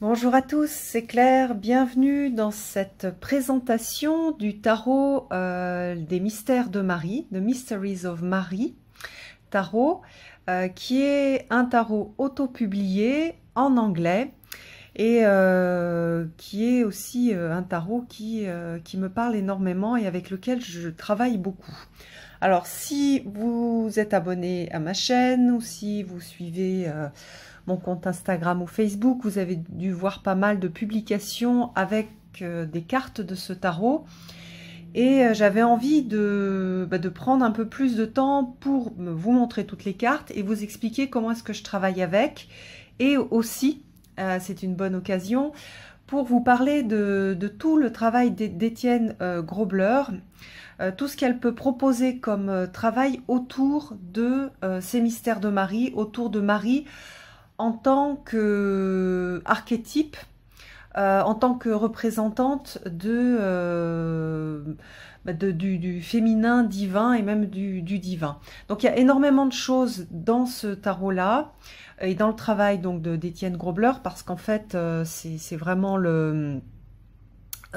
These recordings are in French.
Bonjour à tous, c'est Claire, bienvenue dans cette présentation du tarot euh, des mystères de Marie, The Mysteries of Marie, tarot, euh, qui est un tarot auto-publié en anglais et euh, qui est aussi un tarot qui, qui me parle énormément et avec lequel je travaille beaucoup. Alors si vous êtes abonné à ma chaîne ou si vous suivez mon compte Instagram ou Facebook. Vous avez dû voir pas mal de publications avec euh, des cartes de ce tarot. Et euh, j'avais envie bah, de, prendre un peu plus de temps pour vous montrer toutes les cartes et vous expliquer comment est-ce que je travaille avec. Et aussi, euh, c'est une bonne occasion pour vous parler de, de tout le travail d'Étienne Grobler, tout ce qu'elle peut proposer comme travail autour de ces mystères de Marie, autour de Marie, en tant qu'archétype, euh, en tant que représentante de, euh, du, féminin divin et même du, divin. Donc il y a énormément de choses dans ce tarot-là et dans le travail donc d'Étienne Grobler parce qu'en fait euh, c'est vraiment le,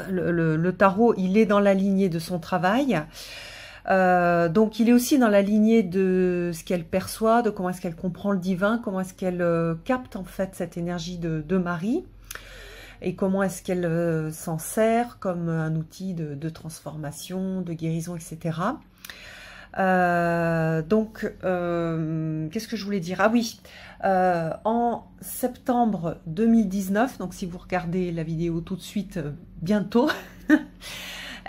le, tarot, il est dans la lignée de son travail. Euh, donc il est aussi dans la lignée de ce qu'elle perçoit, de comment est-ce qu'elle comprend le divin, comment est-ce qu'elle euh, capte en fait cette énergie de, Marie et comment est-ce qu'elle euh, s'en sert comme un outil de, de transformation, de guérison, etc. donc, qu'est-ce que je voulais dire Ah oui, en septembre 2019, donc si vous regardez la vidéo tout de suite, bientôt,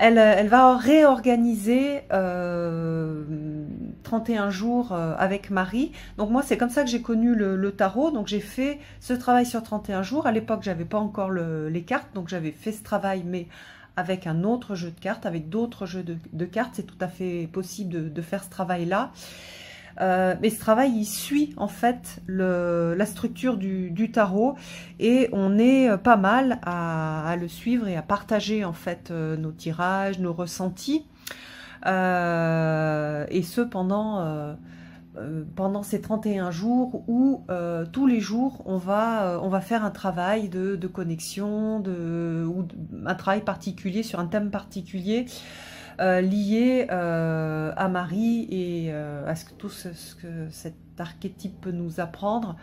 Euh, elle, va réorganiser euh, 31 jours euh, avec Marie. Donc moi, c'est comme ça que j'ai connu le, tarot. Donc j'ai fait ce travail sur 31 jours. À l'époque, j'avais pas encore les cartes, donc j'avais fait ce travail, mais avec un autre jeu de cartes, avec d'autres jeux de, cartes. C'est tout à fait possible de faire ce travail-là. Euh, mais ce travail, il suit en fait la structure du, tarot et on est euh, pas mal à, le suivre et à partager en fait euh, nos tirages, nos ressentis. et ce pendant, ces 31 jours où tous les jours on va, faire un travail de, connexion un travail particulier sur un thème particulier euh, lié euh, à Marie et euh, à ce, que tout ce, que cet archétype peut nous apprendre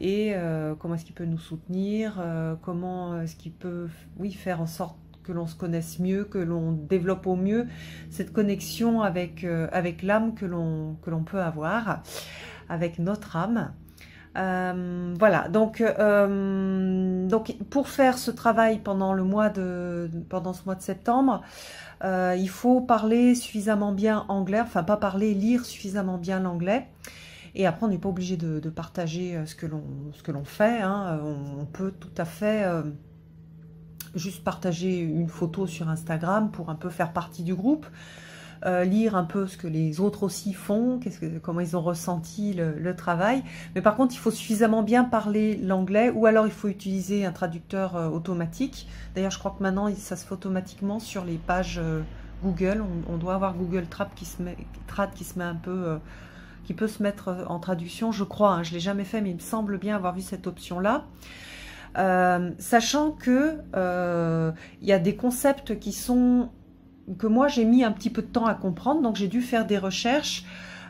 et comment est-ce qu'il peut nous soutenir, comment est-ce qu'il peut oui, faire en sorte que l'on se connaisse mieux, que l'on développe au mieux cette connexion avec, avec l'âme que l'on peut avoir, avec notre âme. Euh, voilà, donc, euh, donc pour faire ce travail pendant le mois de pendant ce mois de septembre, euh, il faut parler suffisamment bien anglais, enfin pas parler, lire suffisamment bien l'anglais. Et après, on n'est pas obligé de, partager ce que l'on ce que l'on fait. Hein. on, peut tout à fait juste partager une photo sur Instagram pour un peu faire partie du groupe. Euh, lire un peu ce que les autres aussi font, que, comment ils ont ressenti le, travail. Mais par contre, il faut suffisamment bien parler l'anglais ou alors il faut utiliser un traducteur euh, automatique. D'ailleurs, je crois que maintenant, ça se fait automatiquement sur les pages euh, Google. On, doit avoir Google Trad qui se met, qui se met un peu qui peut se mettre en traduction, je crois. Hein, je l'ai jamais fait, mais il me semble bien avoir vu cette option-là. sachant que il y a des concepts qui sont que moi j'ai mis un petit peu de temps à comprendre, donc j'ai dû faire des recherches,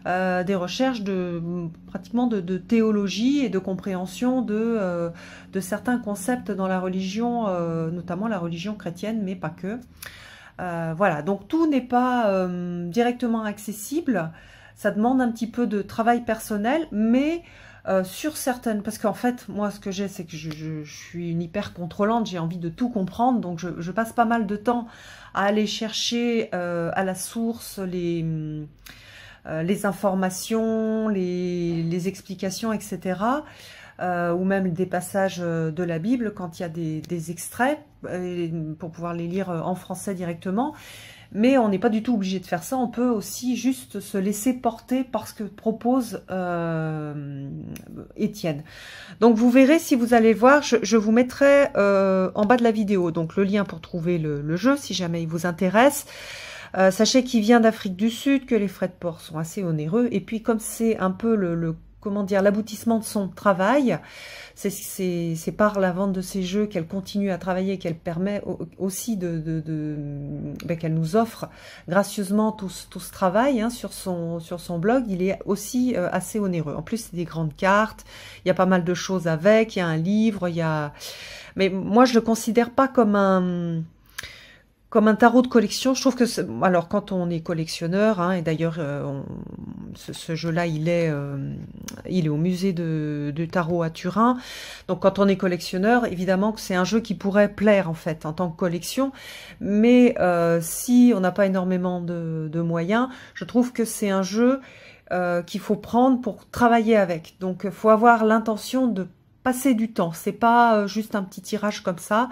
euh, des recherches de pratiquement de, théologie et de compréhension de, euh, de certains concepts dans la religion, euh, notamment la religion chrétienne, mais pas que. voilà, donc tout n'est pas directement accessible, ça demande un petit peu de travail personnel, mais sur certaines, parce qu'en fait, moi, ce que j'ai, c'est que je, suis une hyper contrôlante, j'ai envie de tout comprendre, donc je, je, passe pas mal de temps à aller chercher euh, à la source les, euh, les informations, les, explications, etc. Euh, ou même des passages de la Bible quand il y a des, des extraits pour pouvoir les lire en français directement. Mais on n'est pas du tout obligé de faire ça. On peut aussi juste se laisser porter par ce que propose euh, Étienne. Donc vous verrez si vous allez voir, je, vous mettrai euh, en bas de la vidéo donc le lien pour trouver le, jeu si jamais il vous intéresse. Euh, sachez qu'il vient d'Afrique du Sud, que les frais de port sont assez onéreux. Et puis comme c'est un peu le, le comment dire, l'aboutissement de son travail. C'est par la vente de ses jeux qu'elle continue à travailler, qu'elle permet aussi de, ben, qu'elle nous offre gracieusement tout, ce travail hein, sur, son, sur son blog. Il est aussi euh, assez onéreux. En plus, c'est des grandes cartes. Il y a pas mal de choses avec. Il y a un livre. Il y a, mais moi, je le considère pas comme un comme un tarot de collection. Je trouve que, alors quand on est collectionneur, hein, et d'ailleurs euh, ce, jeu-là, il est, euh, il est au musée de, tarot à Turin. Donc quand on est collectionneur, évidemment que c'est un jeu qui pourrait plaire en fait en tant que collection. Mais euh, si on n'a pas énormément de, de, moyens, je trouve que c'est un jeu qu'il faut prendre pour travailler avec. Donc faut avoir l'intention de passer du temps. C'est pas juste un petit tirage comme ça.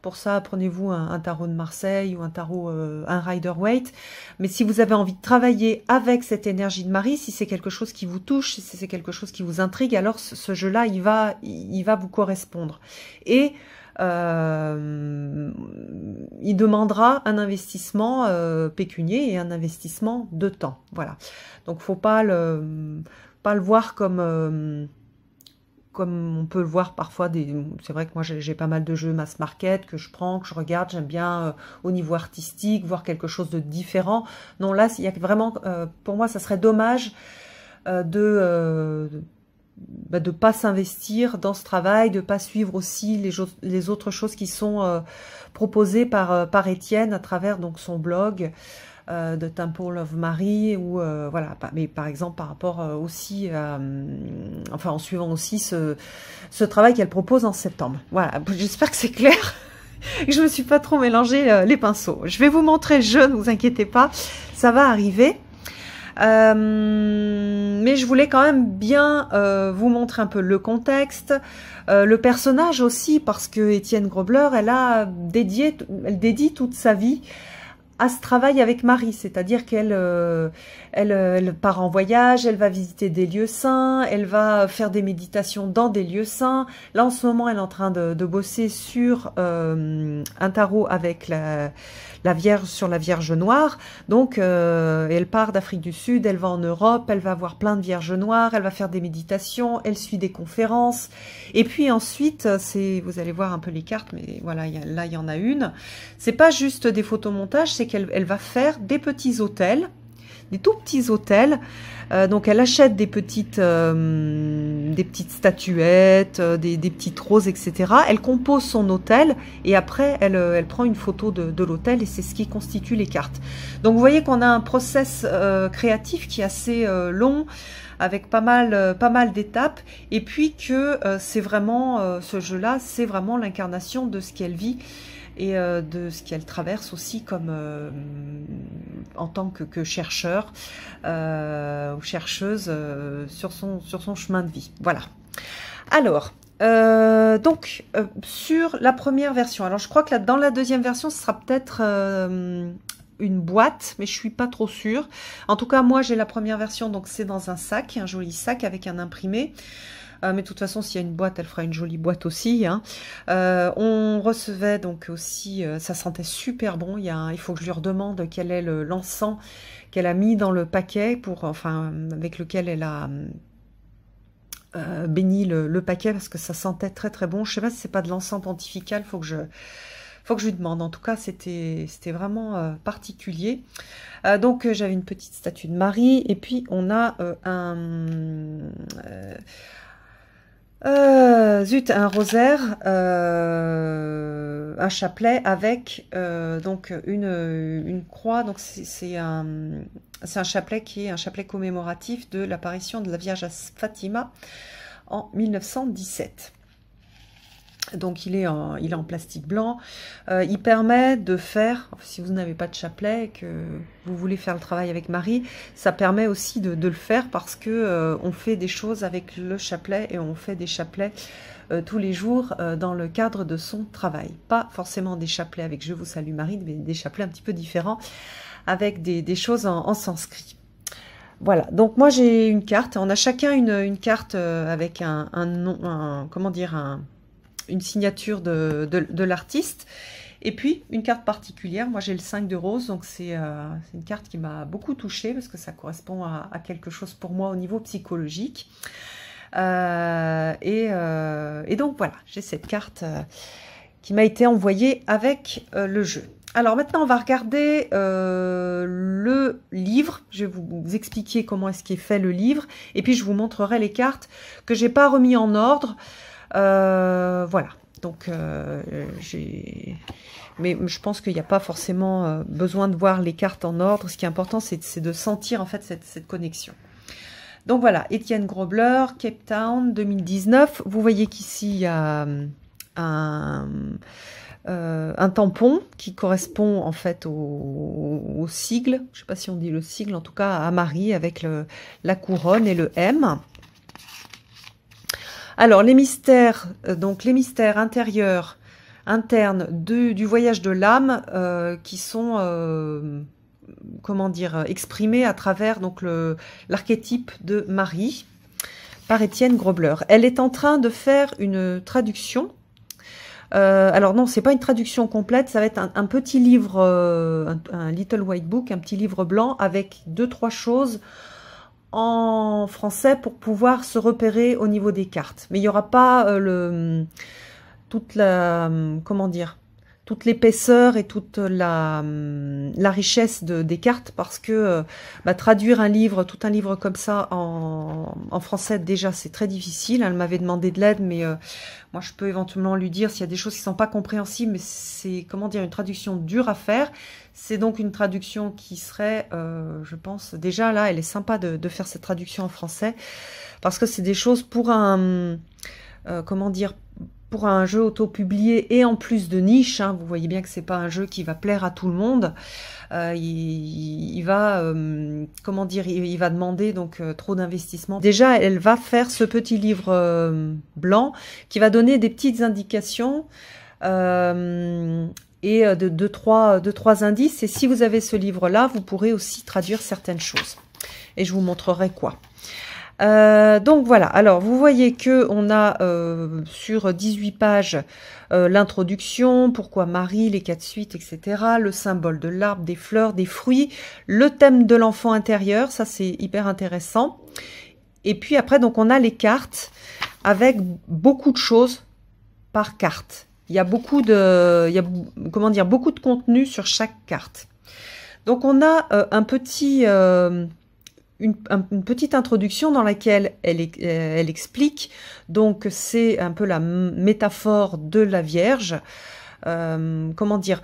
Pour ça, prenez-vous un, tarot de Marseille ou un tarot, euh, un Rider Waite. Mais si vous avez envie de travailler avec cette énergie de Marie, si c'est quelque chose qui vous touche, si c'est quelque chose qui vous intrigue, alors ce, jeu-là, il va, il, va vous correspondre. Et euh, il demandera un investissement euh, pécunier et un investissement de temps. Voilà. Donc faut pas le pas le voir comme comme on peut le voir parfois, des... c'est vrai que moi j'ai pas mal de jeux mass market que je prends, que je regarde, j'aime bien euh, au niveau artistique voir quelque chose de différent. Non, là, il vraiment, euh, pour moi, ça serait dommage euh, de ne bah, pas s'investir dans ce travail, de pas suivre aussi les, les autres choses qui sont proposées par par Étienne à travers donc son blog. Euh, de Temple of Mary, ou euh, voilà, mais par exemple par rapport euh, aussi, enfin en suivant aussi ce, travail qu'elle propose en septembre. Voilà, j'espère que c'est clair. Je me suis pas trop mélangé les pinceaux. Je vais vous montrer je, ne vous inquiétez pas, ça va arriver. mais je voulais quand même bien vous montrer un peu le contexte, le personnage aussi, parce que Étienne Grobler, elle a dédié, elle dédie toute sa vie à ce travail avec Marie, c'est-à-dire qu'elle euh, euh, elle, part en voyage, elle va visiter des lieux saints, elle va faire des méditations dans des lieux saints. Là, en ce moment, elle est en train de, bosser sur euh, un tarot avec la, la, Vierge, sur la Vierge Noire. Donc, euh, elle part d'Afrique du Sud, elle va en Europe, elle va voir plein de Vierges Noires, elle va faire des méditations, elle suit des conférences. Et puis ensuite, c'est, vous allez voir un peu les cartes, mais voilà, là, il y en a une. C'est pas juste des photomontages, c'est qu'elle va faire des petits hôtels des tout petits hôtels. Euh, donc elle achète des petites, euh, des petites statuettes, euh, des, petites roses, etc. Elle compose son hôtel et après elle, elle prend une photo de, l'hôtel et c'est ce qui constitue les cartes. Donc vous voyez qu'on a un process créatif qui est assez long avec pas mal, pas mal d'étapes et puis que c'est vraiment ce jeu-là, c'est vraiment l'incarnation de ce qu'elle vit et euh, de ce qu'elle traverse aussi comme euh, en tant que, chercheur euh, ou chercheuse sur, son, sur son chemin de vie. Voilà. Alors, donc, sur la première version. Alors, je crois que là, dans la deuxième version, ce sera peut-être une boîte, mais je suis pas trop sûre. En tout cas, moi, j'ai la première version, donc c'est dans un sac, un joli sac avec un imprimé. Euh, mais de toute façon, s'il y a une boîte, elle fera une jolie boîte aussi. Hein. Euh, on recevait donc aussi, euh, ça sentait super bon. Il, faut que je lui redemande quel est l'encens qu'elle a mis dans le paquet pour, enfin, avec lequel elle a béni le, paquet parce que ça sentait très très bon. Je ne sais pas si c'est pas de l'encens pontifical, faut que je faut que je lui demande. En tout cas, c'était vraiment particulier. donc j'avais une petite statue de Marie et puis on a un euh, zut, un rosaire, euh, un chapelet avec euh, donc une, une, croix. Donc c'est un, un chapelet qui est un chapelet commémoratif de l'apparition de la Vierge à Fatima en 1917. Donc il est en, il est en plastique blanc. Euh, il permet de faire, si vous n'avez pas de chapelet et que vous voulez faire le travail avec Marie, ça permet aussi de, le faire parce que euh, on fait des choses avec le chapelet et on fait des chapelets euh, tous les jours dans le cadre de son travail. Pas forcément des chapelets avec Je vous salue Marie, mais des chapelets un petit peu différents avec des, choses en, sanskrit. Voilà, donc moi j'ai une carte, on a chacun une, carte avec un, un nom, un, comment dire, un, une signature de, l'artiste. Et puis, une carte particulière, moi j'ai le 5 de rose, donc euh, c'est une carte qui m'a beaucoup touchée parce que ça correspond à, quelque chose pour moi au niveau psychologique. Euh, euh, et, donc voilà, j'ai cette carte qui m'a été envoyée avec le jeu. Alors maintenant, on va regarder le livre. Je vais vous expliquer comment est-ce est fait le livre. Et puis, je vous montrerai les cartes que j'ai pas remis en ordre. Euh, voilà. Donc, euh, j'ai. Mais je pense qu'il n'y a pas forcément euh, besoin de voir les cartes en ordre. Ce qui est important, c'est de sentir en fait cette, connexion. Donc voilà, Étienne Grobler, Cape Town 2019. Vous voyez qu'ici, il y a un, tampon qui correspond en fait au, sigle. Je ne sais pas si on dit le sigle, en tout cas à Marie avec la couronne et le M. Alors, les mystères, euh, donc les mystères intérieurs, internes du voyage de l'âme euh, qui sont, euh, comment dire, exprimés à travers donc l'archétype de Marie par Étienne Grobler. Elle est en train de faire une traduction. alors non, c'est pas une traduction complète, ça va être un, petit livre, un, little white book, un petit livre blanc avec deux trois choses en français pour pouvoir se repérer au niveau des cartes. Mais il n'y aura pas euh, le, toute la... Euh, comment dire toute l'épaisseur et toute la, hum, la richesse de, des cartes parce que euh, bah, traduire un livre, tout un livre comme ça en, français déjà c'est très difficile. Elle m'avait demandé de l'aide mais euh, moi je peux éventuellement lui dire s'il y a des choses qui sont pas compréhensibles mais c'est comment dire une traduction dure à faire. C'est donc une traduction qui serait, euh, je pense, déjà là, elle est sympa de, faire cette traduction en français parce que c'est des choses pour un, comment dire, pour un jeu auto-publié et en plus de niche, hein, vous voyez bien que c'est pas un jeu qui va plaire à tout le monde. Euh, il, va, euh, comment dire, il, va demander donc euh, trop d'investissement. Déjà, elle va faire ce petit livre blanc qui va donner des petites indications et de, deux de trois indices. Et si vous avez ce livre-là, vous pourrez aussi traduire certaines choses. Et je vous montrerai quoi. Euh, donc voilà, alors vous voyez que on a euh, sur 18 pages euh, l'introduction, pourquoi Marie, les quatre suites, etc., le symbole de l'arbre, des fleurs, des fruits, le thème de l'enfant intérieur, ça c'est hyper intéressant. Et puis après, donc on a les cartes avec beaucoup de choses par carte. Il y a beaucoup de, il y a, comment dire, beaucoup de contenu sur chaque carte. Donc on a euh, un petit, euh, une, petite introduction dans laquelle elle, euh, elle explique, donc c'est un peu la métaphore de la Vierge. Euh, comment dire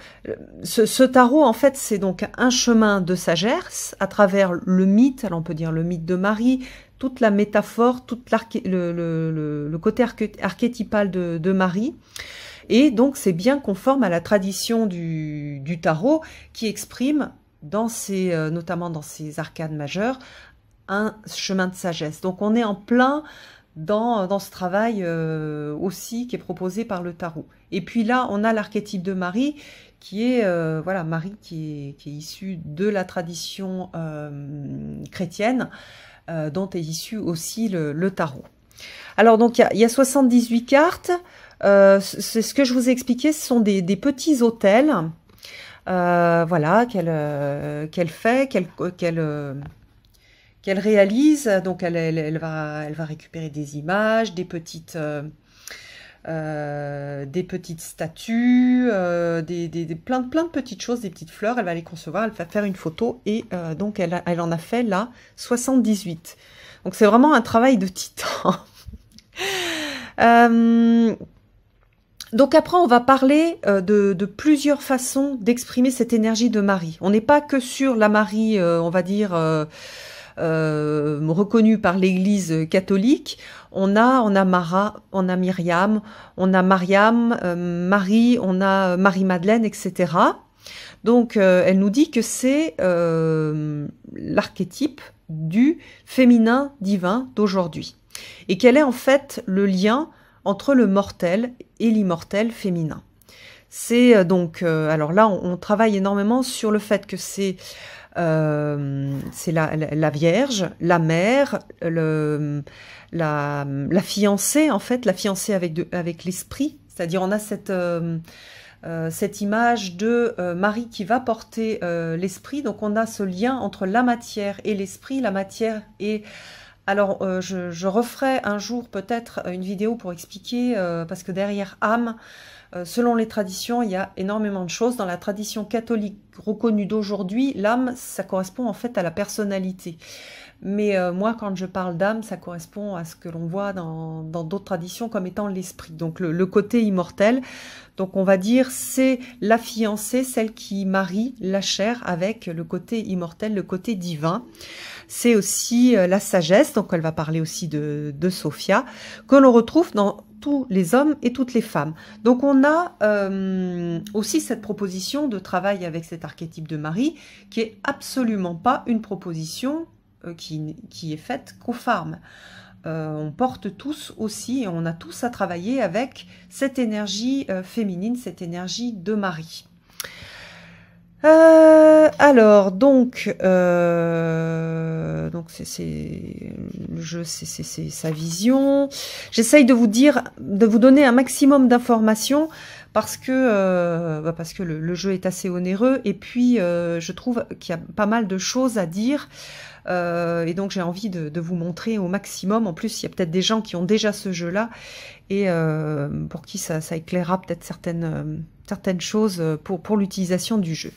ce, tarot en fait c'est donc un chemin de sagesse à travers le mythe alors on peut dire le mythe de Marie toute la métaphore toute le, le, côté archétypal de, Marie et donc c'est bien conforme à la tradition du, du tarot qui exprime dans euh, notamment dans ces arcades majeures, un chemin de sagesse. Donc on est en plein dans, euh, ce travail euh, aussi qui est proposé par le tarot. Et puis là, on a l'archétype de Marie qui est voilà Marie qui est, issue de la tradition chrétienne dont est issu aussi le, tarot. Alors donc il y, a 78 cartes. c'est ce que je vous ai expliqué, ce sont des, des petits hôtels euh, voilà, euh, qu'elle fait, qu'elle euh, qu'elle réalise. Donc elle, va, elle va récupérer des images, des petites, des petites statues, des, des, plein, de petites choses, des petites fleurs. Elle va les concevoir, elle va faire une photo et donc elle, elle en a fait là 78. Donc c'est vraiment un travail de titan. Donc après, on va parler euh, de, plusieurs façons d'exprimer cette énergie de Marie. On n'est pas que sur la Marie, euh, on va dire, euh, reconnue par l'Église catholique. On a, on a Mara, on a Myriam, on a Mariam, Marie, on a Marie-Madeleine, etc. Donc elle nous dit que c'est l'archétype du féminin divin d'aujourd'hui et quel est en fait le lien entre le mortel et l'immortel féminin. C'est euh, donc, euh, alors là, on, travaille énormément sur le fait que c'est euh, c'est la, Vierge, la mère, le, la, la, fiancée, en fait, la fiancée avec, de, avec l'esprit. C'est-à-dire, on a cette, cette image de Marie qui va porter l'esprit. Donc, on a ce lien entre la matière et l'esprit, la matière et alors, euh, je, je, referai un jour peut-être une vidéo pour expliquer, euh, parce que derrière âme, euh, selon les traditions, il y a énormément de choses. Dans la tradition catholique reconnue d'aujourd'hui, l'âme, ça correspond en fait à la personnalité. Mais moi, quand je parle d'âme, ça correspond à ce que l'on voit dans d'autres traditions comme étant l'esprit, donc le, le, côté immortel. Donc on va dire c'est la fiancée, celle qui marie la chair avec le côté immortel, le côté divin c'est aussi euh, la sagesse, donc elle va parler aussi de, Sophia, que l'on retrouve dans tous les hommes et toutes les femmes. Donc on a euh, aussi cette proposition de travail avec cet archétype de Marie qui est absolument pas une proposition euh, qui, est faite qu'aux femmes. on porte tous aussi et on a tous à travailler avec cette énergie féminine, cette énergie de Marie. alors donc donc c'est le jeu, c'est sa vision. J'essaye de vous dire, de vous donner un maximum d'informations parce que euh, bah, parce que le, jeu est assez onéreux et puis euh, je trouve qu'il y a pas mal de choses à dire euh, et donc j'ai envie de, vous montrer au maximum. En plus, il y a peut-être des gens qui ont déjà ce jeu-là et pour qui ça, éclairera peut-être certaines certaines choses pour pour l'utilisation du jeu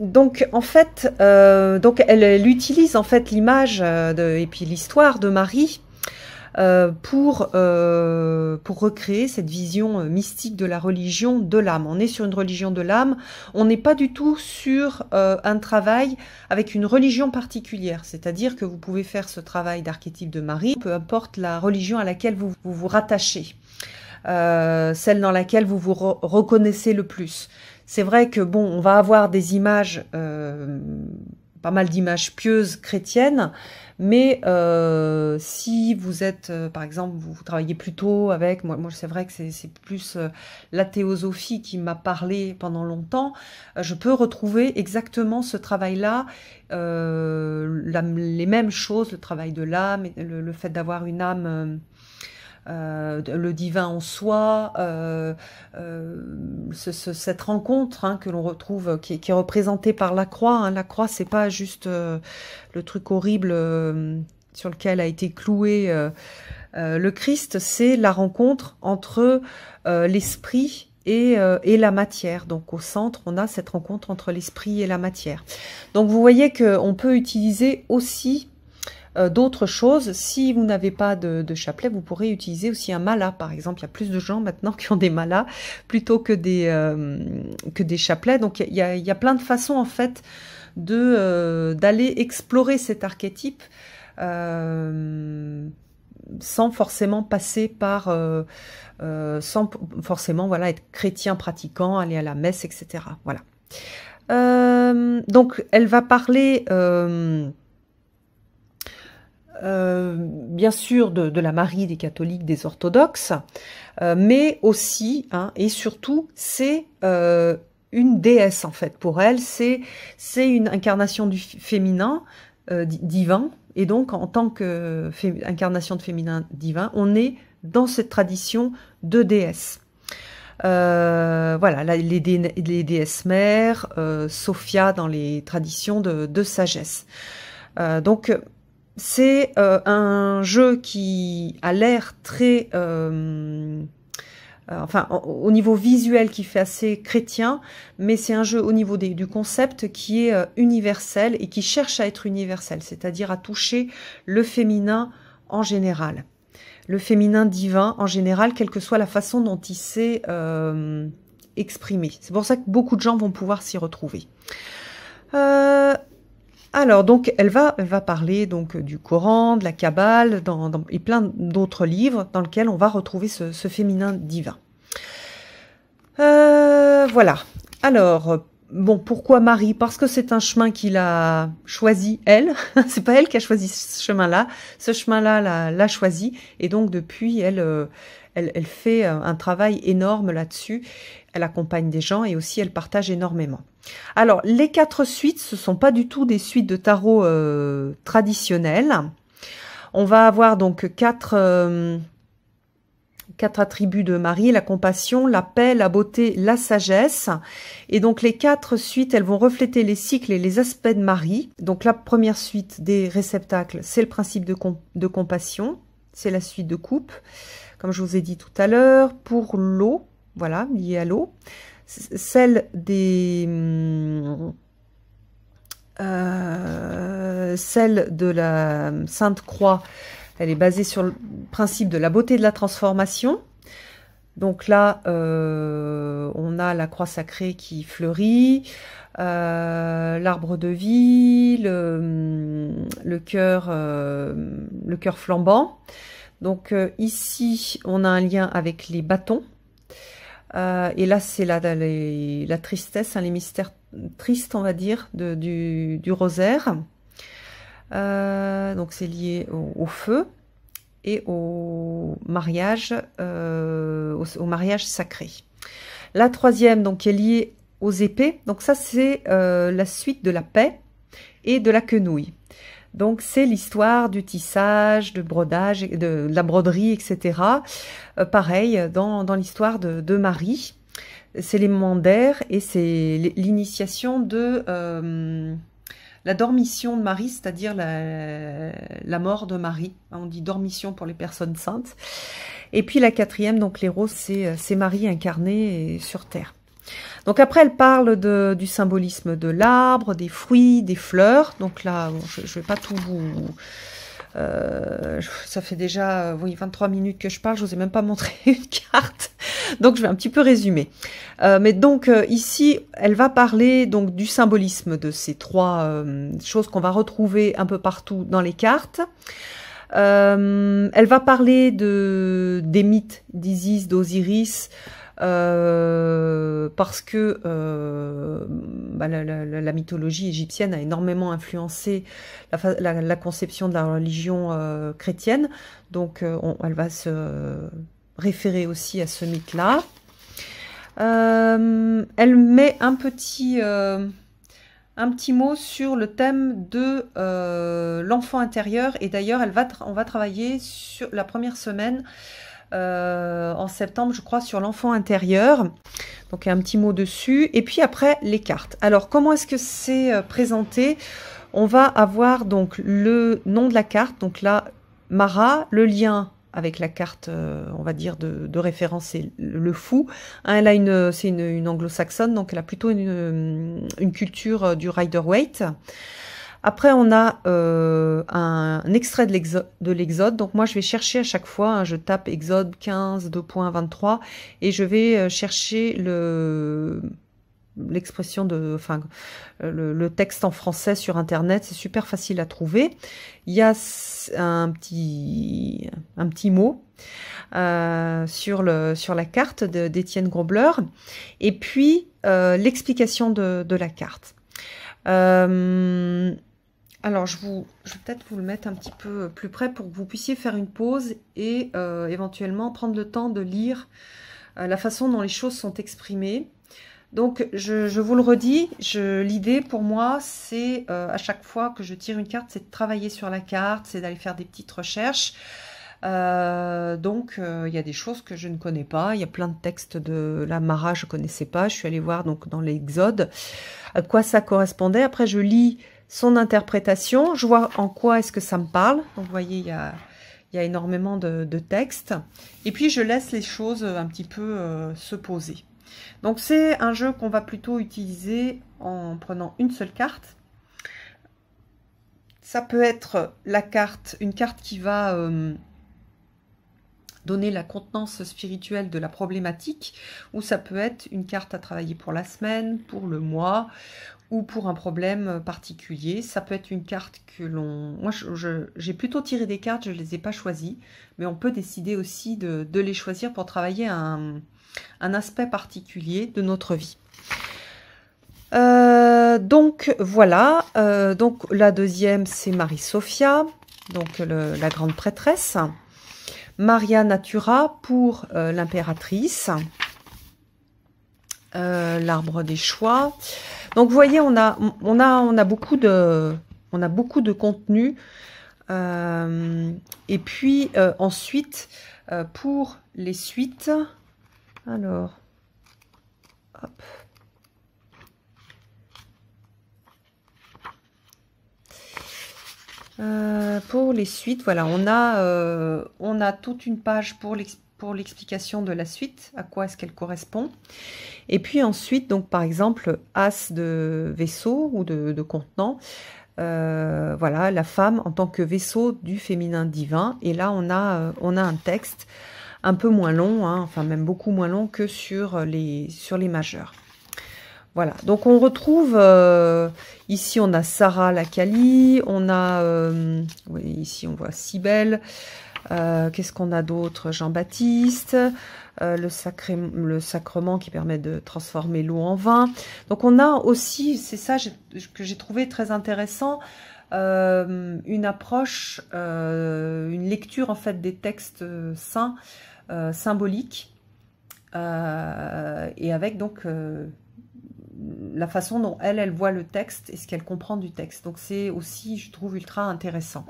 donc en fait, euh, donc elle, utilise en fait l'image euh, et puis l'histoire de Marie euh, pour pour recréer cette vision mystique de la religion de l'âme. On est sur une religion de l'âme. On n'est pas du tout sur un travail avec une religion particulière. C'est-à-dire que vous pouvez faire ce travail d'archétype de Marie, peu importe la religion à laquelle vous vous, rattachez, celle dans laquelle vous vous reconnaissez le plus. C'est vrai que bon, on va avoir des images, euh, pas mal d'images pieuses chrétiennes, mais euh, si vous êtes, euh, par exemple, vous, travaillez plutôt avec, moi, moi c'est vrai que c'est plus la théosophie qui m'a parlé pendant longtemps, je peux retrouver exactement ce travail-là, les mêmes choses, le travail de l'âme, le, fait d'avoir une âme euh, le divin en soi, euh, euh, cette rencontre hein, que l'on retrouve, qui, est représentée par la croix. Hein. La croix, c'est pas juste le truc horrible sur lequel a été cloué le Christ, c'est la rencontre entre l'esprit et, et, la matière. Donc au centre, on a cette rencontre entre l'esprit et la matière. Donc vous voyez qu'on peut utiliser aussi euh, d'autres choses. Si vous n'avez pas de, chapelet, vous pourrez utiliser aussi un mala, par exemple. Il y a plus de gens maintenant qui ont des malas plutôt que des, euh, que des chapelets. Donc il y a, y a plein de façons en fait de euh, d'aller explorer cet archétype sans forcément passer par, sans forcément voilà être chrétien pratiquant, aller à la messe, etc. Voilà. donc elle va parler euh, bien sûr de, la Marie des catholiques, des orthodoxes, euh, mais aussi hein, et surtout c'est euh, une déesse en fait pour elle, c'est c'est une incarnation du féminin divin et donc en tant que incarnation de féminin divin, on est dans cette tradition de déesse. voilà, les, déesses mères, Sophia dans les traditions de, sagesse. donc c'est euh, un jeu qui a l'air très... Euh, euh, enfin, au niveau visuel qui fait assez chrétien, mais c'est un jeu au niveau du concept qui est universel et qui cherche à être universel, c'est-à-dire à toucher le féminin en général, le féminin divin en général, quelle que soit la façon dont il s'est exprimé. C'est pour ça que beaucoup de gens vont pouvoir s'y retrouver. Alors donc elle va, elle va parler donc du Coran, de la Kabbale dans, et plein d'autres livres dans lesquels on va retrouver ce, féminin divin. Euh, voilà. Alors bon pourquoi Marie Parce que c'est un chemin qu'il a choisi elle. c'est pas elle qui a choisi ce chemin-là. Ce chemin-là l'a, choisi et donc depuis elle. Euh, elle elle, fait euh, un travail énorme là-dessus elle accompagne des gens et aussi elle partage énormément. Alors, les quatre suites, ce sont pas du tout des suites de tarot euh, traditionnelles. On va avoir donc quatre, euh, quatre attributs de Marie, la compassion, la paix, la beauté, la sagesse. Et donc les quatre suites, elles vont refléter les cycles et les aspects de Marie. Donc la première suite des réceptacles, c'est le principe de, de compassion, c'est la suite de coupe, comme je vous ai dit tout à l'heure. Pour l'eau, voilà, liées à l'eau. Celle des... Euh, celle de la Sainte Croix, elle est basée sur le principe de la beauté de la transformation. Donc là, euh, on a la croix sacrée qui fleurit, euh, l'arbre de vie, le, le cœur flambant. Donc ici, on a un lien avec les bâtons euh, et là, c'est la, la tristesse, hein, les mystères tristes, on va dire, de, du, rosaire. Euh, donc c'est lié au, feu et au mariage, euh, au, mariage sacré. La troisième, donc, est liée aux épées. Donc ça, c'est la suite de la paix et de la quenouille. Donc c'est l'histoire du tissage, du brodage, de, la broderie, etc. Euh, pareil dans, dans l'histoire de, de, Marie, c'est moments d'air et c'est l'initiation de euh, la dormition de Marie, c'est-à-dire la, la, mort de Marie. Hein, on dit dormition pour les personnes saintes. Et puis la quatrième, donc les roses, c'est euh, Marie incarnée sur terre. Donc après, elle parle de, du symbolisme de l'arbre, des fruits, des fleurs. Donc là, je ne vais pas tout vous... Euh, ça fait déjà euh, oui, 23 minutes que je parle, je vous ai même pas montré une carte, donc je vais un petit peu résumer. Euh, mais donc ici, elle va parler donc du symbolisme de ces trois choses qu'on va retrouver un peu partout dans les cartes. elle va parler de, des mythes d'Isis, d'Osiris, euh, parce que euh, bah, la, mythologie égyptienne a énormément influencé la, conception de la religion euh, chrétienne, donc elle va se référer aussi à ce mythe-là. elle met un petit, un petit mot sur le thème de l'enfant intérieur et d'ailleurs on va travailler sur la première semaine euh, en septembre, je crois, sur l'enfant intérieur. Donc un petit mot dessus. Et puis après, les cartes. Alors, comment est-ce que c'est euh, présenté On va avoir donc le nom de la carte. Donc là, Mara, le lien avec la carte, euh, on va dire, de, référence, c'est le fou. Hein, elle a une, c'est une, anglo-saxonne, donc elle a plutôt une, une culture du Rider-Waite. Après, on a euh, un, extrait de l'Exode. Donc moi, je vais chercher à chaque fois, hein, je tape Exode 15, 2.23, et je vais euh, chercher le l'expression de, enfin, euh, le, texte en français sur Internet, c'est super facile à trouver. Il y a un petit, un petit mot sur, le, sur la carte d'Étienne Grobler, et puis l'explication de, la carte. Alors, je, vous, vais peut-être vous le mettre un petit peu plus près pour que vous puissiez faire une pause et euh, éventuellement prendre le temps de lire euh, la façon dont les choses sont exprimées. Donc, je, vous le redis, l'idée pour moi, c'est euh, à chaque fois que je tire une carte, c'est de travailler sur la carte, c'est d'aller faire des petites recherches. donc il y a des choses que je ne connais pas. Il y a plein de textes de la Mara, je connaissais pas. Je suis allée voir donc dans l'Exode à quoi ça correspondait. Après je lis son interprétation. Je vois en quoi est-ce que ça me parle. vous voyez, il y a, énormément de, textes. Et puis, je laisse les choses un petit peu euh, se poser. Donc, c'est un jeu qu'on va plutôt utiliser en prenant une seule carte. Ça peut être la carte, une carte qui va euh, donner la contenance spirituelle de la problématique, ou ça peut être une carte à travailler pour la semaine, pour le mois, ou pour un problème particulier. Ça peut être une carte que l'on... Moi, j'ai plutôt tiré des cartes, je ne les ai pas choisies, mais on peut décider aussi de, les choisir pour travailler un, aspect particulier de notre vie. Euh, donc voilà, euh, donc la deuxième c'est Marie-Sophia, donc la grande prêtresse. Maria Natura pour euh, l'impératrice. L'arbre des choix. Donc vous voyez, on a, on a, on a beaucoup de, on a beaucoup de contenu. Euh, et puis euh, ensuite, euh, pour les suites, alors, hop. pour les suites, voilà, on a, on a toute une page pour, pour l'explication de la suite, à quoi est-ce qu'elle correspond. Et puis ensuite, donc par exemple, as de vaisseau ou de, contenant, euh, voilà, la femme en tant que vaisseau du féminin divin. Et là, on a, euh, on a un texte un peu moins long, hein, enfin même beaucoup moins long que sur les, sur les majeurs. Voilà, donc on retrouve, euh, ici on a Sarah la Kali, on a, ici on voit Sibelle. Euh, qu'est-ce qu'on a d'autre Jean-Baptiste, euh, le, sacrement qui permet de transformer l'eau en vin. Donc on a aussi, c'est ça que j'ai trouvé très intéressant, euh, une approche, une lecture en fait des textes saints, symboliques, et avec donc la façon dont elle, elle voit le texte et ce qu'elle comprend du texte. Donc c'est aussi, je trouve, ultra intéressant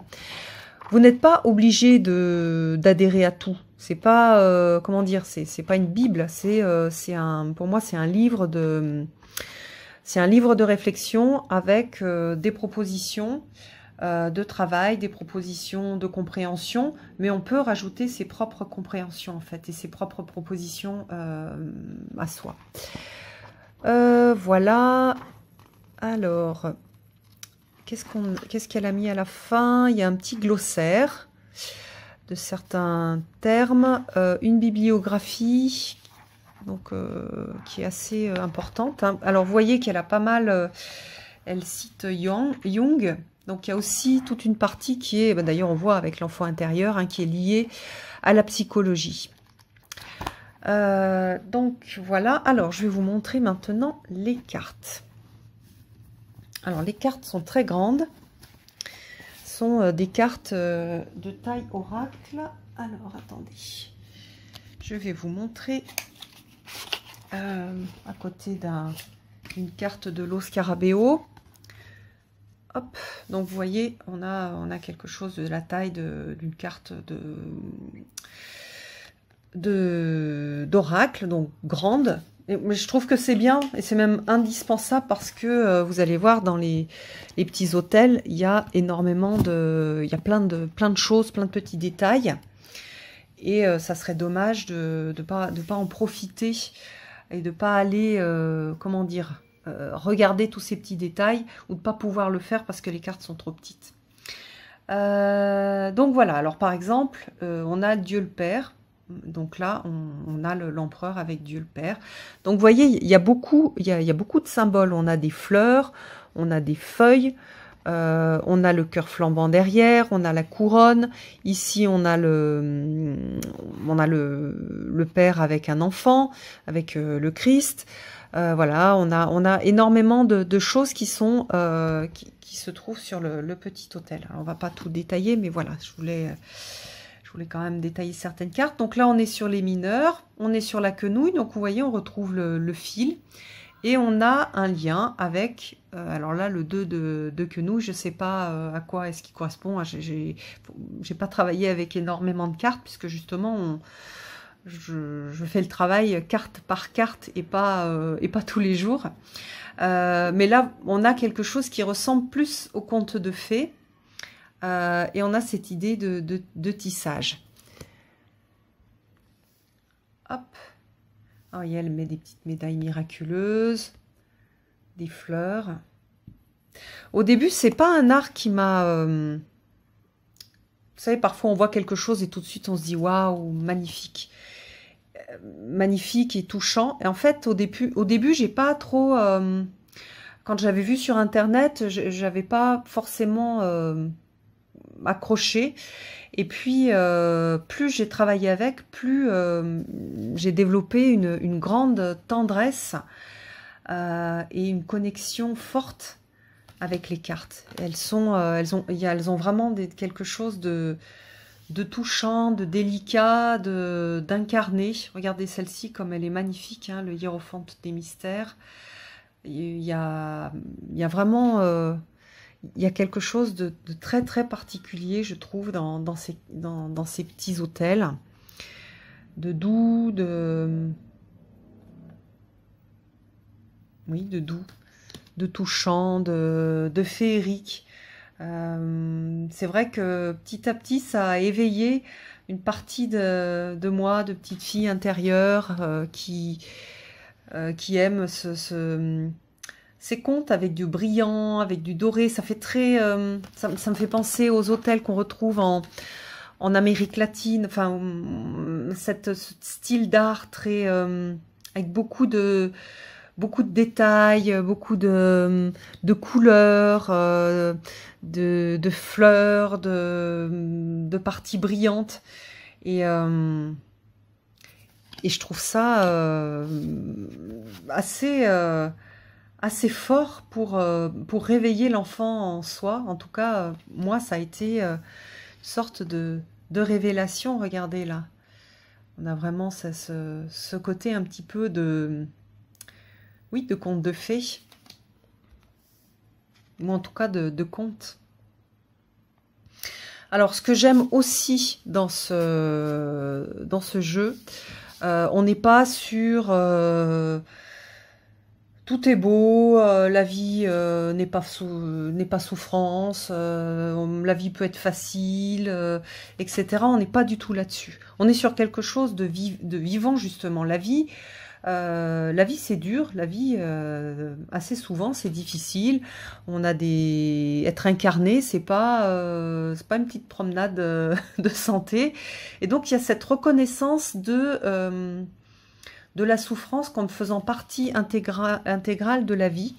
vous n'êtes pas obligé d'adhérer à tout. C'est pas euh, comment dire, c'est pas une bible. Euh, c'est un, pour moi, c'est un livre de, c'est un livre de réflexion avec euh, des propositions de travail, des propositions de compréhension, mais on peut rajouter ses propres compréhensions en fait et ses propres propositions à soi. voilà. Alors, Qu'est-ce qu'elle a mis à la fin Il y a un petit glossaire de certains termes, euh, une bibliographie donc euh, qui est assez euh, importante. Hein. Alors vous voyez qu'elle a pas mal, elle cite Jung, donc il y a aussi toute une partie qui est, bah, d'ailleurs on voit avec l'enfant intérieur, hein, qui est liée à la psychologie. donc voilà, alors je vais vous montrer maintenant les cartes. Alors, les cartes sont très grandes. Ce sont euh, des cartes euh, de taille oracle. Alors, attendez. Je vais vous montrer euh, à côté d'une carte de l'eau Hop, donc vous voyez, on a, on a quelque chose de la taille d'une carte de d'oracle, donc grande, mais je trouve que c'est bien et c'est même indispensable parce que euh, vous allez voir dans les, petits hôtels, il y a énormément de, il y a plein de, plein de choses, plein de petits détails et euh, ça serait dommage de ne pas, pas en profiter et de ne pas aller, euh, comment dire, regarder tous ces petits détails ou de ne pas pouvoir le faire parce que les cartes sont trop petites. donc voilà, alors par exemple, on a Dieu le Père donc là, on, a l'empereur avec Dieu le Père. Donc vous voyez, il y a beaucoup, il y a, beaucoup de symboles. On a des fleurs, on a des feuilles, euh, on a le cœur flambant derrière, on a la couronne. Ici, on a le, hum, on a le, Père avec un enfant, avec euh, le Christ. Euh, voilà, on a, on a énormément de, choses qui sont qui, se trouvent sur le, petit hôtel. on va pas tout détailler, mais voilà, je voulais voulais quand même détailler certaines cartes. Donc là, on est sur les mineurs, on est sur la quenouille. Donc vous voyez, on retrouve le, fil. Et on a un lien avec, euh, alors là, le 2 de, de quenouille, je ne sais pas euh, à quoi est-ce qu'il correspond. Je j'ai pas travaillé avec énormément de cartes, puisque justement, je, fais le travail carte par carte et pas, euh, et pas tous les jours. mais là, on a quelque chose qui ressemble plus au conte de fées. Euh, et on a cette idée de, de, de tissage. Hop. Ah elle met des petites médailles miraculeuses, des fleurs. Au début, c'est pas un art qui m'a... Euh, vous savez, parfois on voit quelque chose et tout de suite on se dit waouh, magnifique. Euh, magnifique et touchant. Et en fait, au début, au début j'ai pas trop. quand j'avais vu sur internet, j'avais pas forcément accroché. Et puis, euh, plus j'ai travaillé avec, plus euh, j'ai développé une, grande tendresse euh, et une connexion forte avec les cartes. Elles, sont, elles, ont, y a, elles ont vraiment quelque chose de, de touchant, de délicat, d'incarné. Regardez celle-ci comme elle est magnifique, hein, le hiérophante des mystères. Il y a, y a, vraiment il y a quelque chose de, très très particulier, je trouve, dans, ces, petits hôtels, de doux, de oui, de doux, de touchant, de, féerique. Euh, c'est vrai que petit à petit, ça a éveillé une partie de, moi, de petite fille intérieure, euh, qui, euh, aime ce ces contes avec du brillant, avec du doré, ça fait très, euh, ça, me fait penser aux hôtels qu'on retrouve en, Amérique latine, enfin, hum, ce style d'art très, euh, avec beaucoup de, beaucoup de détails, beaucoup de, de couleurs, euh, de, fleurs, de, parties brillantes. Et, et je trouve ça assez, assez fort pour, euh, pour réveiller l'enfant en soi. En tout cas, euh, moi, ça a été euh, une sorte de, révélation. Regardez là. On a vraiment ça, ce, côté un petit peu de... Oui, de conte de fées. Ou en tout cas de, de conte. Alors, ce que j'aime aussi dans ce, dans ce jeu, on n'est pas sur tout est beau, euh, la vie euh, n'est pas n'est pas souffrance, euh, la vie peut être facile, etc. On n'est pas du tout là-dessus. On est sur quelque chose de, de vivant justement. La vie, la vie c'est dur, la vie assez souvent c'est difficile. On a des être incarné, c'est pas c'est pas une petite promenade de santé. Et donc il y a cette reconnaissance de de la souffrance comme faisant partie intégra intégrale de la vie.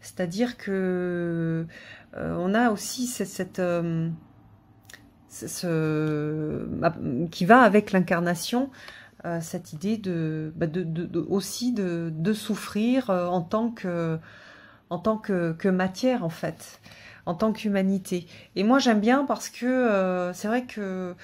C'est-à-dire que euh, on a aussi cette, euh, ce, qui va avec l'incarnation euh, cette idée de, bah, aussi de, souffrir en tant que en tant que, que matière en fait en tant qu'humanité et moi j'aime bien parce que c'est vrai que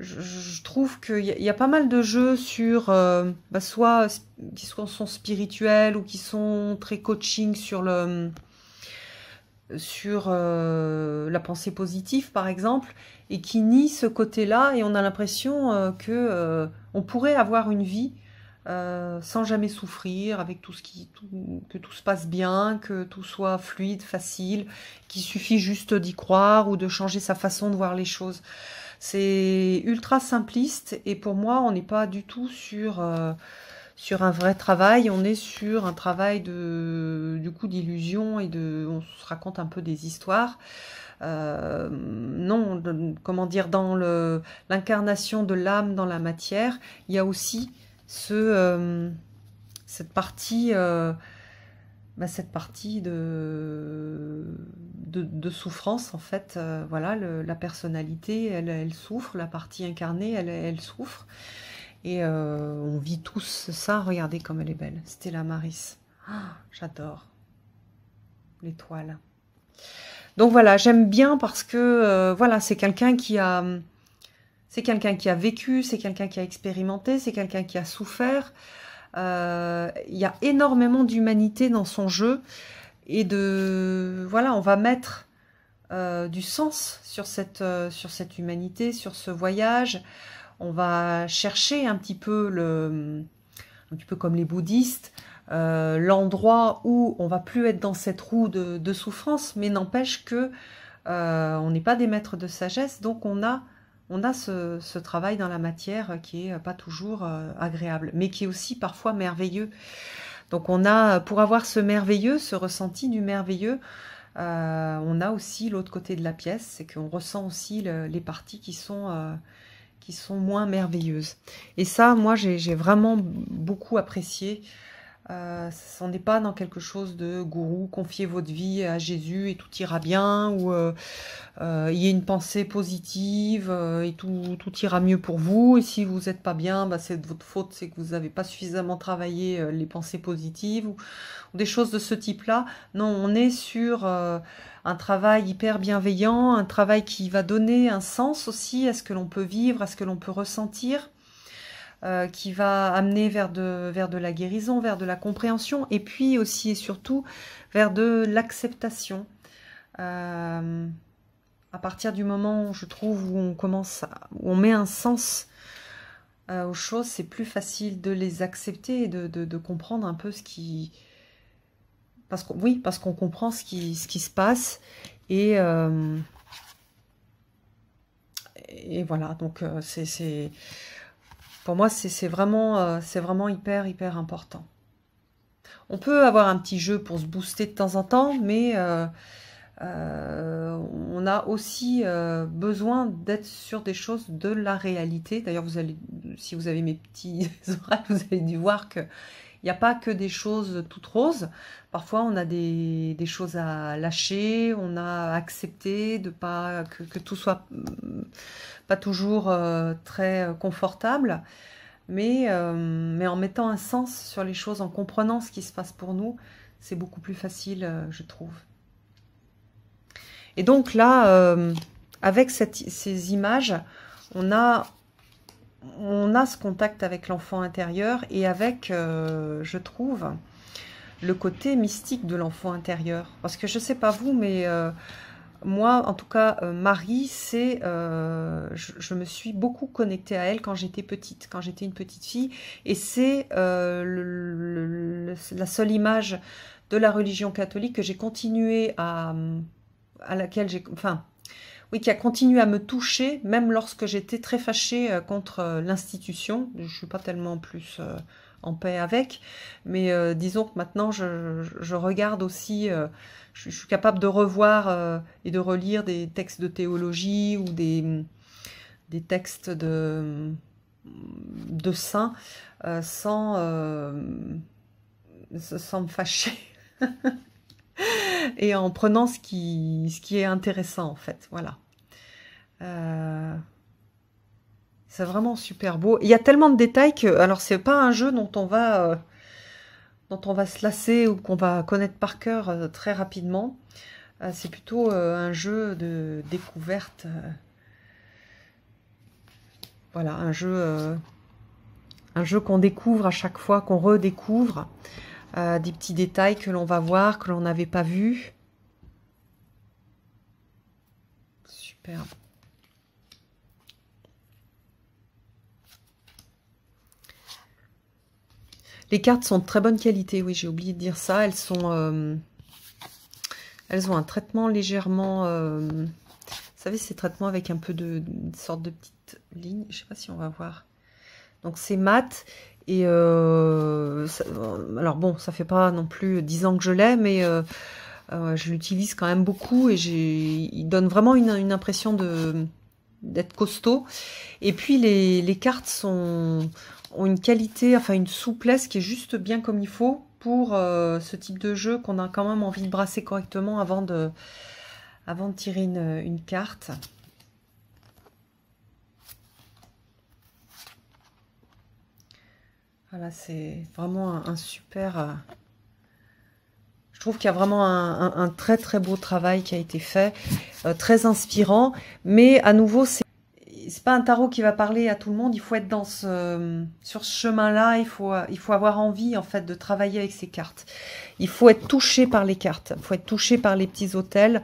je, trouve qu'il y, y, a pas mal de jeux sur, euh, bah, soit qui sont, spirituels ou qui sont très coaching sur le sur euh, la pensée positive par exemple et qui nie ce côté-là. et on a l'impression qu'on euh, que on pourrait avoir une vie sans jamais souffrir avec tout ce qui que tout se passe bien que tout soit fluide facile qu'il suffit juste d'y croire ou de changer sa façon de voir les choses c'est ultra simpliste et pour moi, on n'est pas du tout sur, euh, sur un vrai travail. On est sur un travail de, du coup d'illusion et de, on se raconte un peu des histoires. Euh, non, comment dire, dans l'incarnation de l'âme dans la matière, il y a aussi ce, euh, cette partie bah, cette partie de, de, souffrance, en fait, euh, voilà, la personnalité, elle, souffre, la partie incarnée, elle, souffre. Et euh, on vit tous ça. Regardez comme elle est belle. Stella Maris. Ah, j'adore. L'étoile. Donc voilà, j'aime bien parce que euh, voilà, c'est quelqu'un qui a. C'est quelqu'un qui a vécu, c'est quelqu'un qui a expérimenté, c'est quelqu'un qui a souffert. Euh, il y a énormément d'humanité dans son jeu et de voilà, on va mettre euh, du sens sur cette, euh, sur cette humanité, sur ce voyage. On va chercher un petit peu le, un petit peu comme les bouddhistes, l'endroit où on va plus être dans cette roue de, de souffrance, mais n'empêche que on n'est pas des maîtres de sagesse, donc on a on a ce, travail dans la matière qui est pas toujours euh, agréable, mais qui est aussi parfois merveilleux. Donc on a, pour avoir ce merveilleux, ce ressenti du merveilleux, euh, on a aussi l'autre côté de la pièce, c'est qu'on ressent aussi les parties qui sont, euh, qui sont moins merveilleuses. Et ça, moi, j'ai vraiment beaucoup apprécié euh, n'est pas dans quelque chose de gourou, confiez votre vie à Jésus et tout ira bien, ou il y a une pensée positive euh, et tout, ira mieux pour vous. Et si vous n'êtes pas bien, bah, c'est de votre faute, c'est que vous n'avez pas suffisamment travaillé euh, les pensées positives ou, des choses de ce type-là. Non, on est sur un travail hyper bienveillant, un travail qui va donner un sens aussi à ce que l'on peut vivre, à ce que l'on peut ressentir. Euh, qui va amener vers de, vers de la guérison, vers de la compréhension, et puis aussi et surtout vers de l'acceptation. Euh, à partir du moment, je trouve, où on commence, où on met un sens euh, aux choses, c'est plus facile de les accepter et de, comprendre un peu ce qui... Parce oui, parce qu'on comprend ce qui, ce qui se passe et et voilà, donc c'est pour moi, c'est vraiment, euh, vraiment hyper, hyper important. On peut avoir un petit jeu pour se booster de temps en temps, mais euh, euh, on a aussi besoin d'être sur des choses de la réalité. D'ailleurs, vous allez, si vous avez mes petits oreilles, vous avez dû voir que il n'y a pas que des choses toutes roses. Parfois, on a des, choses à lâcher, on a accepté de pas que, tout soit mm, pas toujours euh, très confortable. Mais, euh, mais en mettant un sens sur les choses, en comprenant ce qui se passe pour nous, c'est beaucoup plus facile, euh, je trouve. Et donc là, avec ces images, on a on a ce contact avec l'enfant intérieur et avec, euh, je trouve, le côté mystique de l'enfant intérieur. Parce que je ne sais pas vous, mais euh, moi, en tout cas, euh, Marie, c'est, je, me suis beaucoup connectée à elle quand j'étais petite, quand j'étais une petite fille, et c'est la seule image de la religion catholique que j'ai continué à, à laquelle j'ai, enfin, oui, qui a continué à me toucher, même lorsque j'étais très fâchée euh, contre euh, l'institution. Je ne suis pas tellement plus euh, en paix avec. Mais disons que maintenant, je, regarde aussi, je, suis capable de revoir et de relire des textes de théologie ou des, des textes de, de saints sans, me fâcher. et en prenant ce qui, ce qui est intéressant, en fait. Voilà. Euh, c'est vraiment super beau. Il y a tellement de détails que, alors c'est pas un jeu dont on va, euh, dont on va se lasser ou qu'on va connaître par cœur euh, très rapidement. c'est plutôt un jeu de découverte. voilà, un jeu, un jeu qu'on découvre à chaque fois, qu'on redécouvre. des petits détails que l'on va voir, que l'on n'avait pas vus. Superbe. Les cartes sont de très bonne qualité, oui, j'ai oublié de dire ça. Elles sont... Euh, elles ont un traitement légèrement... Euh, vous savez, ces traitements avec un peu de... Une sorte de petite ligne. Je sais pas si on va voir. Donc, c'est mat. Et... Euh, alors, bon, ça fait pas non plus dix ans que je l'ai, mais... je l'utilise quand même beaucoup et il donne vraiment une, impression de d'être costaud. Et puis les, les, cartes sont une qualité, enfin une souplesse qui est juste bien comme il faut pour euh, ce type de jeu qu'on a quand même envie de brasser correctement avant de, avant de tirer une, carte. Voilà, c'est vraiment un, super... Euh, je trouve qu'il y a vraiment un, très très beau travail qui a été fait, euh, très inspirant, mais à nouveau c'est c'est pas un tarot qui va parler à tout le monde. Il faut être dans ce, sur ce chemin-là. Il faut, il faut avoir envie en fait de travailler avec ces cartes. Il faut être touché par les cartes. Il faut être touché par les petits hôtels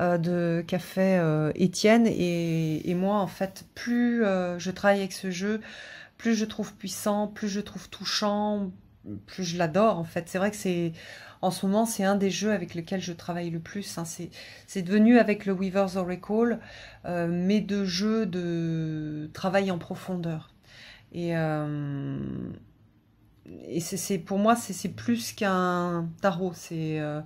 euh, de café fait euh, Étienne et, moi en fait. Plus euh, je travaille avec ce jeu, plus je trouve puissant, plus je trouve touchant, plus je l'adore en fait. C'est vrai que c'est en ce moment, c'est un des jeux avec lesquels je travaille le plus. Hein. C'est devenu avec le Weaver's Oracle Recall euh, mes deux jeux de travail en profondeur. Et, euh, et c'est pour moi, c'est plus qu'un tarot. C'est euh,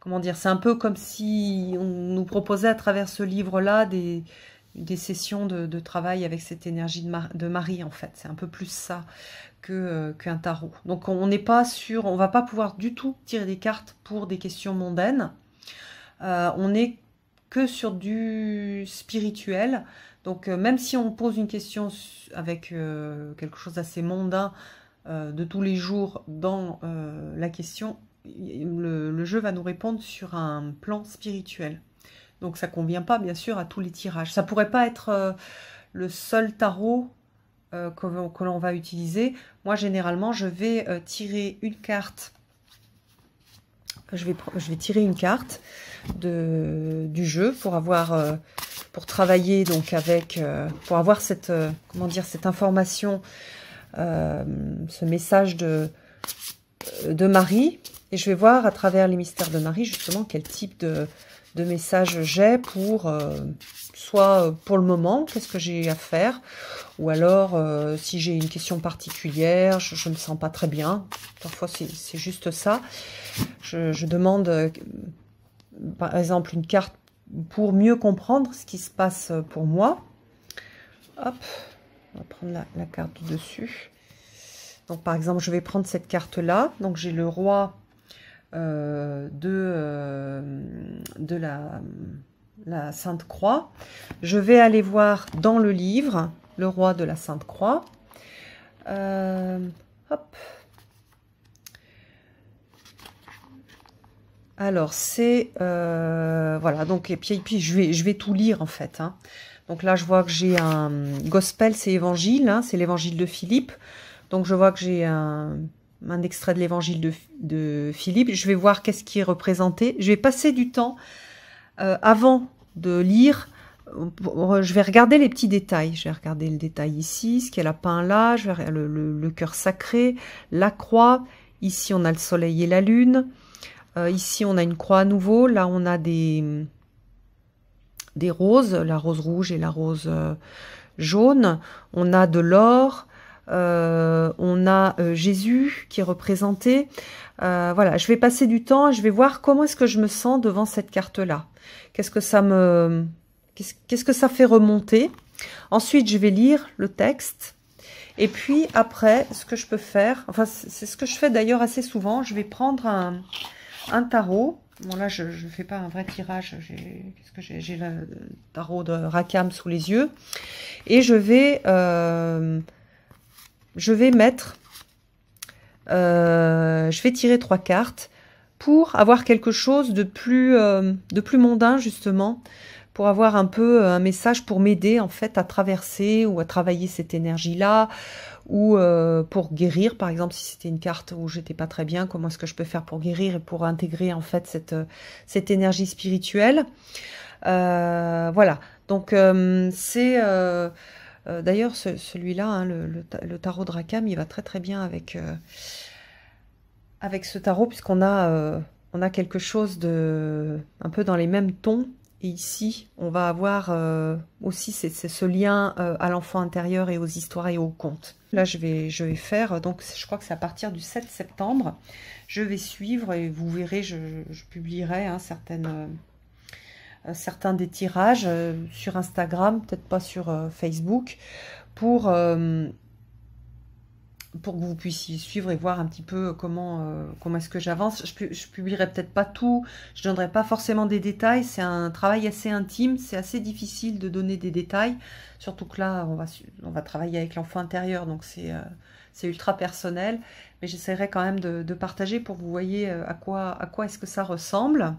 comment dire C'est un peu comme si on nous proposait à travers ce livre-là des des sessions de, travail avec cette énergie de, de Marie en fait. C'est un peu plus ça euh, qu'un tarot. Donc on n'est pas sûr, on va pas pouvoir du tout tirer des cartes pour des questions mondaines. Euh, on n'est que sur du spirituel. Donc euh, même si on pose une question avec quelque chose d'assez mondain de tous les jours dans la question, le jeu va nous répondre sur un plan spirituel. Donc ça convient pas bien sûr à tous les tirages. Ça pourrait pas être euh, le seul tarot euh, que, l'on va utiliser. Moi généralement je vais euh, tirer une carte. Je vais, je vais tirer une carte de, du jeu pour avoir pour travailler donc avec pour avoir cette comment dire cette information ce message de de Marie et je vais voir à travers les mystères de Marie justement quel type de de messages j'ai pour euh, soit euh, pour le moment, qu'est-ce que j'ai à faire, ou alors euh, si j'ai une question particulière, je ne me sens pas très bien. Parfois c'est juste ça. Je, demande par exemple une carte pour mieux comprendre ce qui se passe pour moi. Hop, on va prendre la, carte dessus. Donc par exemple, je vais prendre cette carte-là. Donc j'ai le roi euh, de, euh, de la, la, Sainte Croix. Je vais aller voir dans le livre le roi de la Sainte Croix. Euh, Alors c'est voilà donc et puis, puis je vais je vais tout lire en fait hein. donc là je vois que j'ai un gospel c'est évangile hein, c'est l'évangile de Philippe donc je vois que j'ai un un extrait de l'évangile de, Philippe. Je vais voir qu'est-ce qui est représenté. Je vais passer du temps euh, avant de lire. Je vais regarder les petits détails. Je vais regarder le détail ici, ce qu'elle a peint là, je vais le, cœur sacré, la croix. Ici, on a le soleil et la lune. Euh, ici, on a une croix à nouveau. Là, on a des, roses, la rose rouge et la rose euh, jaune. On a de l'or. Euh, on a euh, Jésus qui est représenté. Euh, voilà, je vais passer du temps, je vais voir comment est-ce que je me sens devant cette carte-là. Qu'est-ce que ça me... Qu'est-ce que ça fait remonter Ensuite, je vais lire le texte. Et puis après, ce que je peux faire, enfin c'est ce que je fais d'ailleurs assez souvent, je vais prendre un, tarot. Bon là, je ne fais pas un vrai tirage, j'ai le tarot de Rakam sous les yeux. Et je vais je vais mettre, euh, je vais tirer trois cartes pour avoir quelque chose de plus, euh, de plus mondain justement, pour avoir un peu euh, un message pour m'aider en fait à traverser ou à travailler cette énergie là ou pour guérir par exemple si c'était une carte où j'étais pas très bien comment est-ce que je peux faire pour guérir et pour intégrer en fait cette cette énergie spirituelle voilà donc c'est euh, d'ailleurs, celui-là, hein, le, tarot de Rakam, il va très très bien avec, euh, avec ce tarot, puisqu'on a, euh, a quelque chose de un peu dans les mêmes tons. Et ici, on va avoir aussi ce lien à l'enfant intérieur et aux histoires et aux contes. Là, je vais, je vais faire, donc je crois que c'est à partir du 7 septembre. Je vais suivre et vous verrez, je, publierai hein, certaines euh, certains des tirages euh, sur Instagram, peut-être pas sur euh, Facebook, pour, pour que vous puissiez suivre et voir un petit peu comment, comment est-ce que j'avance. Je, publierai peut-être pas tout, je donnerai pas forcément des détails, c'est un travail assez intime, c'est assez difficile de donner des détails, surtout que là, on va, on va travailler avec l'enfant intérieur, donc c'est c'est ultra personnel, mais j'essaierai quand même de, partager pour vous voyez à quoi, à quoi est-ce que ça ressemble.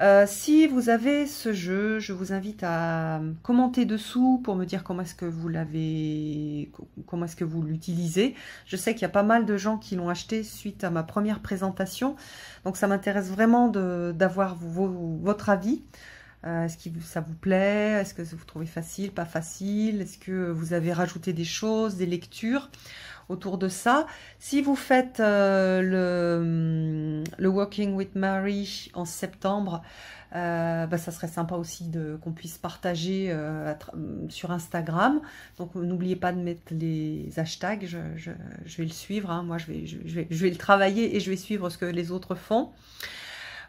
Euh, si vous avez ce jeu, je vous invite à commenter dessous pour me dire comment est-ce que vous l'avez, comment est-ce que vous l'utilisez. Je sais qu'il y a pas mal de gens qui l'ont acheté suite à ma première présentation, donc ça m'intéresse vraiment d'avoir votre avis. Euh, est-ce que ça vous plaît Est-ce que vous trouvez facile, pas facile Est-ce que vous avez rajouté des choses, des lectures autour de ça. Si vous faites euh, le, hum, le, Walking with Mary en septembre, euh, bah, ça serait sympa aussi qu'on puisse partager euh, hum, sur Instagram. Donc n'oubliez pas de mettre les hashtags, je, vais le suivre, hein. moi je vais, je vais, je, vais, le travailler et je vais suivre ce que les autres font.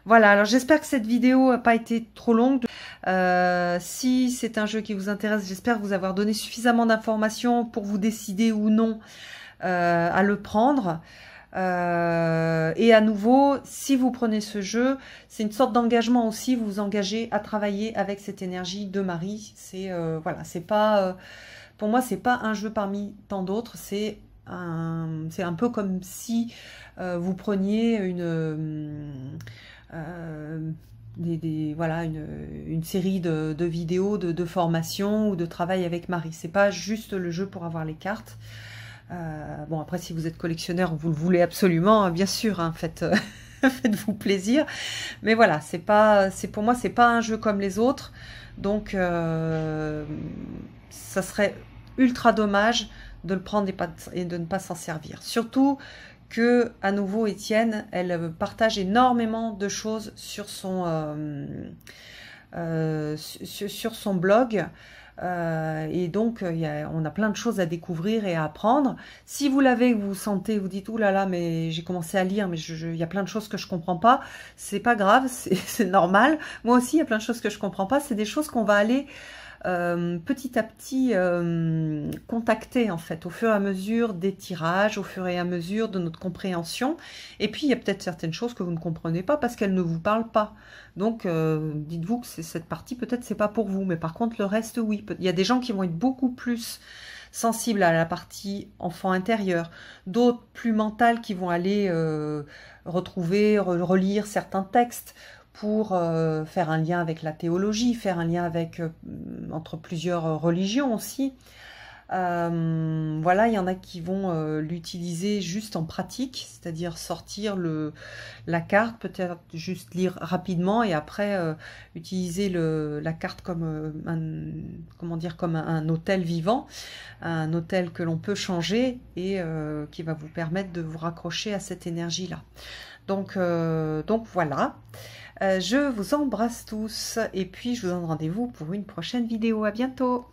Voilà, alors j'espère que cette vidéo n'a pas été trop longue. Euh, si c'est un jeu qui vous intéresse, j'espère vous avoir donné suffisamment d'informations pour vous décider ou non euh, à le prendre. Euh, et à nouveau, si vous prenez ce jeu, c'est une sorte d'engagement aussi. Vous vous engagez à travailler avec cette énergie de Marie. C'est euh, voilà, c'est pas pour moi, c'est pas un jeu parmi tant d'autres. C'est un, c'est un peu comme si vous preniez une voilà une, série de, vidéos de, de, formation ou de travail avec Marie. C'est pas juste le jeu pour avoir les cartes. Euh, bon, après, si vous êtes collectionneur, vous le voulez absolument, hein, bien sûr, hein, faites, euh, faites-vous plaisir. Mais voilà, c'est pas, c'est pour moi, c'est pas un jeu comme les autres. Donc, euh, ça serait ultra dommage de le prendre et, et de ne pas s'en servir. Surtout que, à nouveau, Étienne, elle partage énormément de choses sur son, sur, son blog. Euh, et donc, euh, y a, on a plein de choses à découvrir et à apprendre. Si vous l'avez, vous sentez, vous dites, oulala, là là, mais j'ai commencé à lire, mais il y a plein de choses que je comprends pas. C'est pas grave, c'est normal. Moi aussi, il y a plein de choses que je comprends pas. C'est des choses qu'on va aller euh, petit à petit euh, contacter en fait au fur et à mesure des tirages, au fur et à mesure de notre compréhension. Et puis il y a peut-être certaines choses que vous ne comprenez pas parce qu'elles ne vous parlent pas. Donc euh, dites-vous que cette partie peut-être c'est pas pour vous, mais par contre le reste oui. Il y a des gens qui vont être beaucoup plus sensibles à la partie enfant intérieur, d'autres plus mentales qui vont aller euh, retrouver, relire certains textes, pour euh, faire un lien avec la théologie, faire un lien avec euh, entre plusieurs euh, religions aussi. voilà, il y en a qui vont l'utiliser juste en pratique, c'est-à-dire sortir le, la carte, peut-être juste lire rapidement et après utiliser la carte comme un, comment dire comme hôtel vivant, un hôtel que l'on peut changer et qui va vous permettre de vous raccrocher à cette énergie là. Donc donc voilà. Euh, je vous embrasse tous et puis je vous donne rendez-vous pour une prochaine vidéo. À bientôt